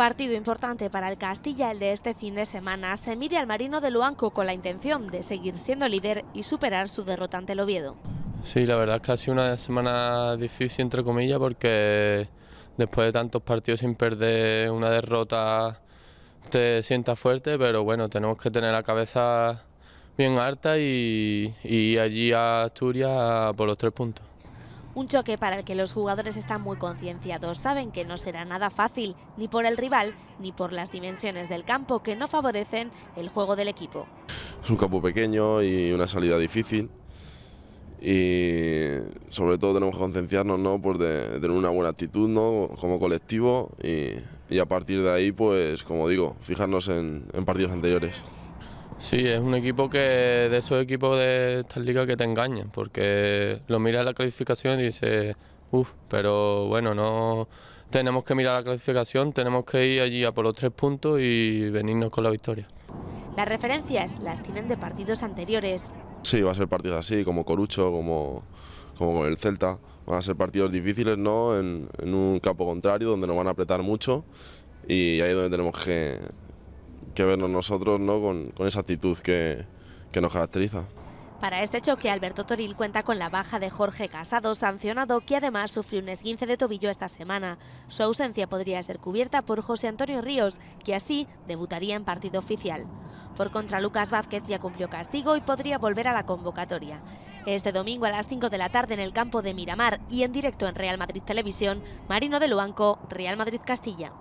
Partido importante para el Castilla el de este fin de semana se mide al Marino de Luanco con la intención de seguir siendo líder y superar su derrota ante el Oviedo. Sí, la verdad es que ha sido una semana difícil, entre comillas, porque después de tantos partidos sin perder una derrota te sientas fuerte, pero bueno, tenemos que tener la cabeza bien harta y, allí a Asturias por los tres puntos. Un choque para el que los jugadores están muy concienciados, saben que no será nada fácil, ni por el rival, ni por las dimensiones del campo que no favorecen el juego del equipo. Es un campo pequeño y una salida difícil y sobre todo tenemos que concienciarnos ¿no? Pues de, tener una buena actitud ¿no? como colectivo y, a partir de ahí, pues como digo, fijarnos en partidos anteriores. Sí, es un equipo que de esos equipos de estas ligas que te engañan, porque lo miras la clasificación y dices, uff, pero bueno, no tenemos que mirar la clasificación, tenemos que ir allí a por los tres puntos y venirnos con la victoria. Las referencias las tienen de partidos anteriores. Sí, va a ser partidos así, como Corucho, como, como el Celta. Van a ser partidos difíciles, ¿no? En, en un campo contrario, donde nos van a apretar mucho y ahí es donde tenemos que, que vernos nosotros ¿no? con, esa actitud que, que nos caracteriza. Para este choque, Alberto Toril cuenta con la baja de Jorge Casado, sancionado, que además sufrió un esguince de tobillo esta semana. Su ausencia podría ser cubierta por José Antonio Ríos, que así debutaría en partido oficial. Por contra, Lucas Vázquez ya cumplió castigo y podría volver a la convocatoria. Este domingo a las 5 de la tarde en el campo de Miramar y en directo en Real Madrid Televisión, Marino de Luanco, Real Madrid Castilla.